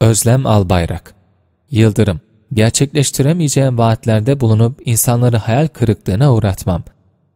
Özlem Albayrak Yıldırım Gerçekleştiremeyeceğim vaatlerde bulunup insanları hayal kırıklığına uğratmam.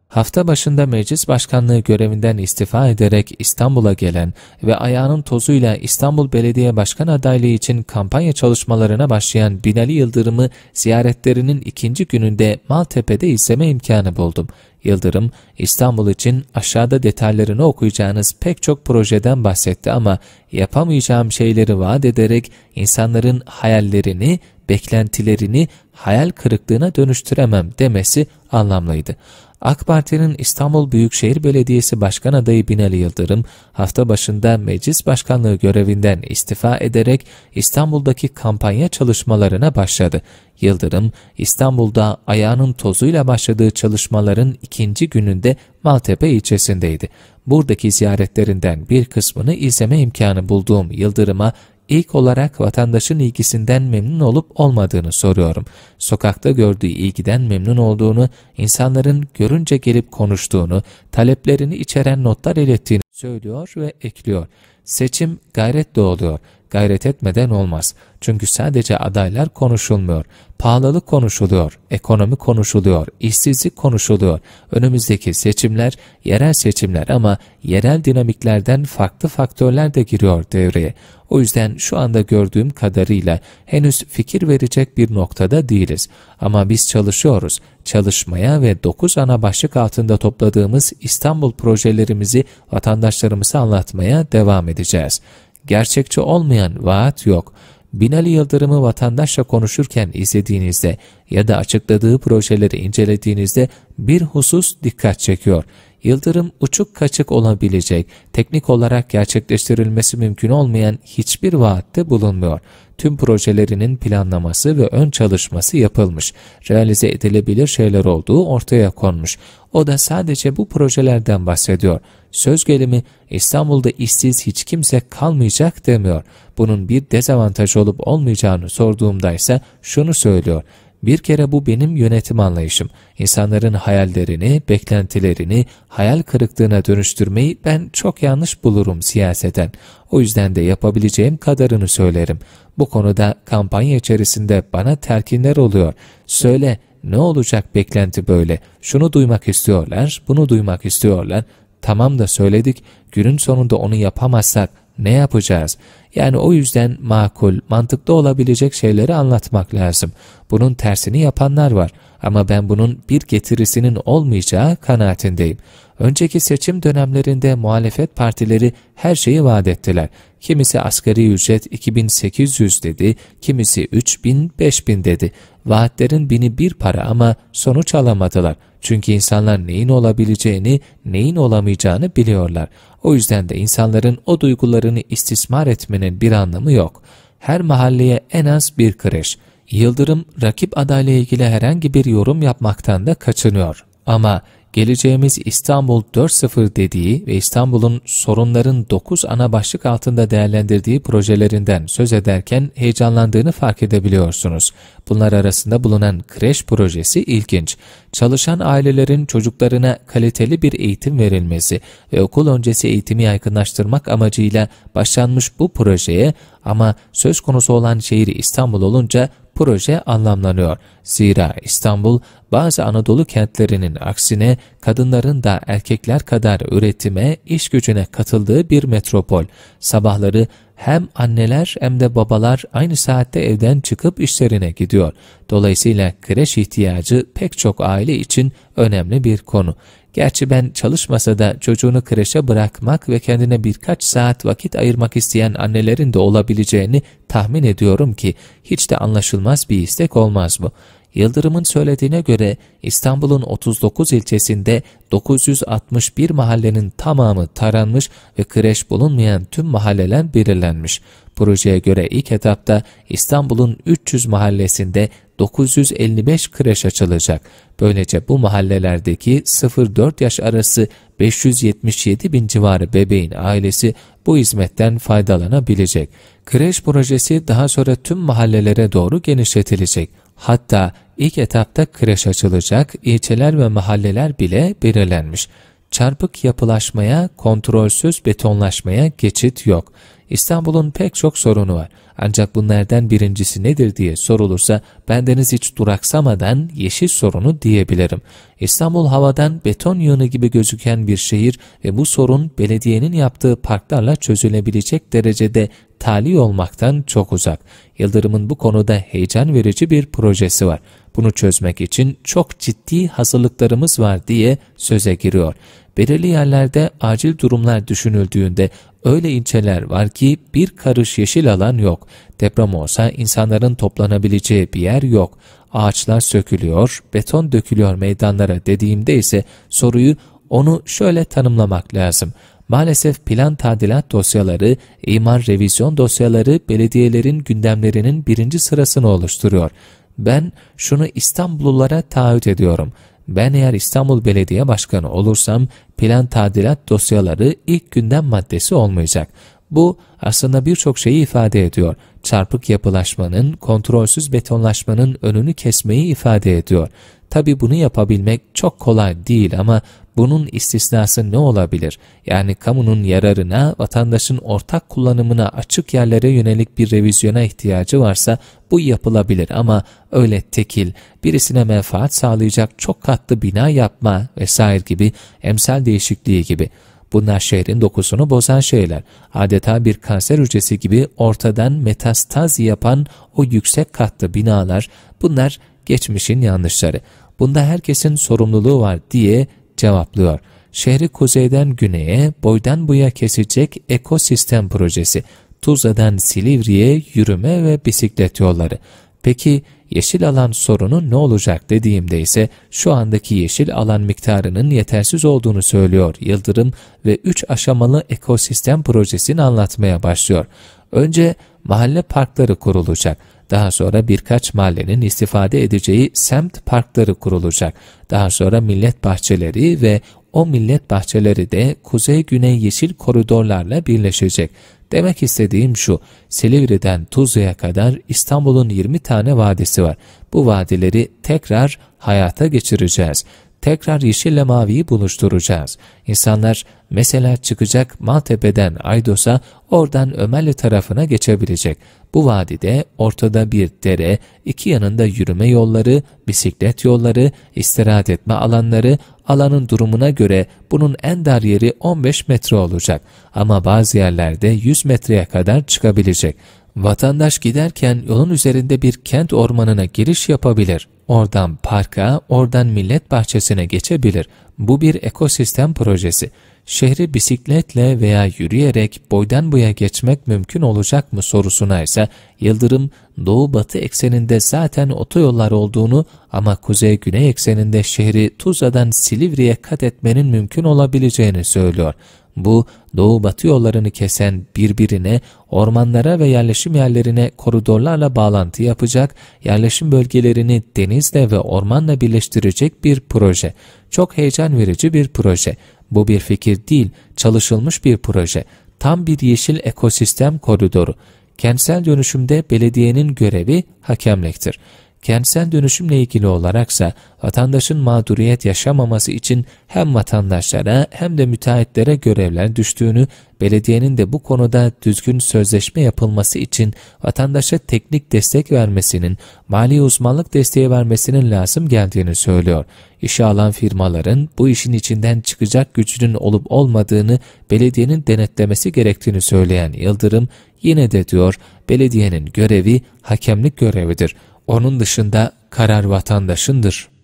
Hafta başında meclis başkanlığı görevinden istifa ederek İstanbul'a gelen ve ayağının tozuyla İstanbul Belediye Başkan adaylığı için kampanya çalışmalarına başlayan Binali Yıldırım'ı ziyaretlerinin ikinci gününde Maltepe'de izleme imkanı buldum. Yıldırım, İstanbul için aşağıda detaylarını okuyacağınız pek çok projeden bahsetti ama yapamayacağım şeyleri vaat ederek insanların hayallerini, beklentilerini, hayal kırıklığına dönüştüremem demesi anlamlıydı. AK Parti'nin İstanbul Büyükşehir Belediyesi Başkan Adayı Binali Yıldırım, hafta başında meclis başkanlığı görevinden istifa ederek İstanbul'daki kampanya çalışmalarına başladı. Yıldırım, İstanbul'da ayağının tozuyla başladığı çalışmaların ikinci gününde Maltepe ilçesindeydi. Buradaki ziyaretlerinden bir kısmını izleme imkanı bulduğum Yıldırım'a İlk olarak vatandaşın ilgisinden memnun olup olmadığını soruyorum. Sokakta gördüğü ilgiden memnun olduğunu, insanların görünce gelip konuştuğunu, taleplerini içeren notlar ilettiğini söylüyor ve ekliyor. Seçim gayretle oluyor gayret etmeden olmaz. Çünkü sadece adaylar konuşulmuyor. Pahalılık konuşuluyor, ekonomi konuşuluyor, işsizlik konuşuluyor. Önümüzdeki seçimler yerel seçimler ama yerel dinamiklerden farklı faktörler de giriyor devreye. O yüzden şu anda gördüğüm kadarıyla henüz fikir verecek bir noktada değiliz. Ama biz çalışıyoruz. Çalışmaya ve 9 ana başlık altında topladığımız İstanbul projelerimizi vatandaşlarımıza anlatmaya devam edeceğiz gerçekçi olmayan vaat yok. Binali Yıldırım'ı vatandaşla konuşurken izlediğinizde ya da açıkladığı projeleri incelediğinizde bir husus dikkat çekiyor yıldırım uçuk kaçık olabilecek, teknik olarak gerçekleştirilmesi mümkün olmayan hiçbir vaatte bulunmuyor. Tüm projelerinin planlaması ve ön çalışması yapılmış, realize edilebilir şeyler olduğu ortaya konmuş. O da sadece bu projelerden bahsediyor. Söz gelimi İstanbul'da işsiz hiç kimse kalmayacak demiyor. Bunun bir dezavantaj olup olmayacağını sorduğumda ise şunu söylüyor. Bir kere bu benim yönetim anlayışım. İnsanların hayallerini, beklentilerini hayal kırıklığına dönüştürmeyi ben çok yanlış bulurum siyaseten. O yüzden de yapabileceğim kadarını söylerim. Bu konuda kampanya içerisinde bana terkinler oluyor. Söyle ne olacak beklenti böyle? Şunu duymak istiyorlar, bunu duymak istiyorlar. Tamam da söyledik, günün sonunda onu yapamazsak ne yapacağız? Yani o yüzden makul, mantıklı olabilecek şeyleri anlatmak lazım. Bunun tersini yapanlar var ama ben bunun bir getirisinin olmayacağı kanaatindeyim. Önceki seçim dönemlerinde muhalefet partileri her şeyi vaat ettiler. Kimisi asgari ücret 2800 dedi, kimisi 3000, 5000 dedi. Vaatlerin bini bir para ama sonuç alamadılar. Çünkü insanlar neyin olabileceğini, neyin olamayacağını biliyorlar. O yüzden de insanların o duygularını istismar etmenin Hepsinin bir anlamı yok. Her mahalleye en az bir kreş. Yıldırım rakip adayla ilgili herhangi bir yorum yapmaktan da kaçınıyor. Ama geleceğimiz İstanbul 4.0 dediği ve İstanbul'un sorunların 9 ana başlık altında değerlendirdiği projelerinden söz ederken heyecanlandığını fark edebiliyorsunuz. Bunlar arasında bulunan kreş projesi ilginç. Çalışan ailelerin çocuklarına kaliteli bir eğitim verilmesi ve okul öncesi eğitimi yaygınlaştırmak amacıyla başlanmış bu projeye ama söz konusu olan şehir İstanbul olunca proje anlamlanıyor. Zira İstanbul bazı Anadolu kentlerinin aksine kadınların da erkekler kadar üretime, iş gücüne katıldığı bir metropol. Sabahları hem anneler hem de babalar aynı saatte evden çıkıp işlerine gidiyor. Dolayısıyla kreş ihtiyacı pek çok aile için önemli bir konu. Gerçi ben çalışmasa da çocuğunu kreşe bırakmak ve kendine birkaç saat vakit ayırmak isteyen annelerin de olabileceğini tahmin ediyorum ki hiç de anlaşılmaz bir istek olmaz bu. Yıldırım'ın söylediğine göre İstanbul'un 39 ilçesinde 961 mahallenin tamamı taranmış ve kreş bulunmayan tüm mahalleler belirlenmiş. Projeye göre ilk etapta İstanbul'un 300 mahallesinde 955 kreş açılacak. Böylece bu mahallelerdeki 0-4 yaş arası 577 bin civarı bebeğin ailesi bu hizmetten faydalanabilecek. Kreş projesi daha sonra tüm mahallelere doğru genişletilecek. Hatta İlk etapta kreş açılacak, ilçeler ve mahalleler bile belirlenmiş. Çarpık yapılaşmaya, kontrolsüz betonlaşmaya geçit yok. İstanbul'un pek çok sorunu var. Ancak bunlardan birincisi nedir diye sorulursa bendeniz hiç duraksamadan yeşil sorunu diyebilirim. İstanbul havadan beton yığını gibi gözüken bir şehir ve bu sorun belediyenin yaptığı parklarla çözülebilecek derecede tali olmaktan çok uzak. Yıldırım'ın bu konuda heyecan verici bir projesi var. Bunu çözmek için çok ciddi hazırlıklarımız var diye söze giriyor belirli yerlerde acil durumlar düşünüldüğünde öyle ilçeler var ki bir karış yeşil alan yok. Deprem olsa insanların toplanabileceği bir yer yok. Ağaçlar sökülüyor, beton dökülüyor meydanlara dediğimde ise soruyu onu şöyle tanımlamak lazım. Maalesef plan tadilat dosyaları, imar revizyon dosyaları belediyelerin gündemlerinin birinci sırasını oluşturuyor. Ben şunu İstanbullulara taahhüt ediyorum ben eğer İstanbul Belediye Başkanı olursam plan tadilat dosyaları ilk gündem maddesi olmayacak. Bu aslında birçok şeyi ifade ediyor. Çarpık yapılaşmanın, kontrolsüz betonlaşmanın önünü kesmeyi ifade ediyor. Tabi bunu yapabilmek çok kolay değil ama bunun istisnası ne olabilir? Yani kamunun yararına, vatandaşın ortak kullanımına açık yerlere yönelik bir revizyona ihtiyacı varsa bu yapılabilir ama öyle tekil, birisine menfaat sağlayacak çok katlı bina yapma vesaire gibi emsal değişikliği gibi. Bunlar şehrin dokusunu bozan şeyler. Adeta bir kanser hücresi gibi ortadan metastaz yapan o yüksek katlı binalar bunlar geçmişin yanlışları. Bunda herkesin sorumluluğu var diye cevaplıyor. Şehri kuzeyden güneye, boydan buya kesecek ekosistem projesi, Tuzla'dan Silivri'ye yürüme ve bisiklet yolları. Peki yeşil alan sorunu ne olacak dediğimde ise şu andaki yeşil alan miktarının yetersiz olduğunu söylüyor Yıldırım ve 3 aşamalı ekosistem projesini anlatmaya başlıyor. Önce mahalle parkları kurulacak. Daha sonra birkaç mahallenin istifade edeceği semt parkları kurulacak. Daha sonra millet bahçeleri ve o millet bahçeleri de kuzey-güney yeşil koridorlarla birleşecek. Demek istediğim şu, Silivri'den Tuzla'ya kadar İstanbul'un 20 tane vadisi var. Bu vadileri tekrar hayata geçireceğiz tekrar yeşille maviyi buluşturacağız. İnsanlar mesela çıkacak Maltepe'den Aydos'a oradan Ömerli tarafına geçebilecek. Bu vadide ortada bir dere, iki yanında yürüme yolları, bisiklet yolları, istirahat etme alanları, alanın durumuna göre bunun en dar yeri 15 metre olacak. Ama bazı yerlerde 100 metreye kadar çıkabilecek. Vatandaş giderken yolun üzerinde bir kent ormanına giriş yapabilir. Oradan parka, oradan millet bahçesine geçebilir. Bu bir ekosistem projesi. Şehri bisikletle veya yürüyerek boydan boya geçmek mümkün olacak mı sorusuna ise Yıldırım doğu-batı ekseninde zaten otoyollar olduğunu ama kuzey-güney ekseninde şehri Tuzla'dan Silivri'ye kat etmenin mümkün olabileceğini söylüyor. Bu doğu-batı yollarını kesen birbirine, ormanlara ve yerleşim yerlerine koridorlarla bağlantı yapacak, yerleşim bölgelerini denizle ve ormanla birleştirecek bir proje. Çok heyecan verici bir proje. Bu bir fikir değil, çalışılmış bir proje. Tam bir yeşil ekosistem koridoru. Kentsel dönüşümde belediyenin görevi hakemlektir. Kentsel dönüşümle ilgili olaraksa vatandaşın mağduriyet yaşamaması için hem vatandaşlara hem de müteahhitlere görevler düştüğünü, belediyenin de bu konuda düzgün sözleşme yapılması için vatandaşa teknik destek vermesinin, mali uzmanlık desteği vermesinin lazım geldiğini söylüyor. İşe alan firmaların bu işin içinden çıkacak gücünün olup olmadığını belediyenin denetlemesi gerektiğini söyleyen Yıldırım, yine de diyor belediyenin görevi hakemlik görevidir. Onun dışında karar vatandaşındır.